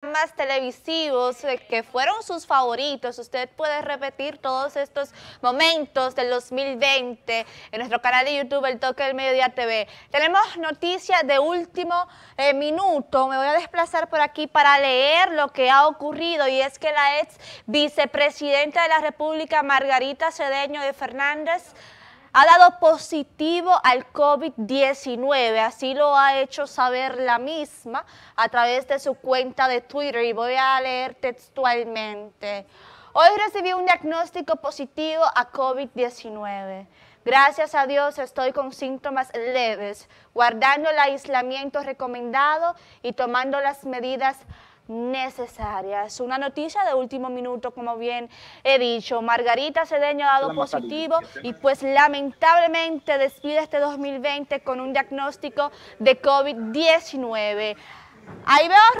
programas televisivos eh, que fueron sus favoritos. Usted puede repetir todos estos momentos del 2020 en nuestro canal de YouTube, El Toque del Mediodía TV. Tenemos noticias de último eh, minuto. Me voy a desplazar por aquí para leer lo que ha ocurrido y es que la ex vicepresidenta de la República, Margarita Cedeño de Fernández, ha dado positivo al COVID-19. Así lo ha hecho saber la misma a través de su cuenta de Twitter y voy a leer textualmente. Hoy recibí un diagnóstico positivo a COVID-19. Gracias a Dios estoy con síntomas leves, guardando el aislamiento recomendado y tomando las medidas necesarias. Una noticia de último minuto, como bien he dicho. Margarita Cedeño ha dado positivo y pues lamentablemente despide este 2020 con un diagnóstico de COVID-19. Ahí veo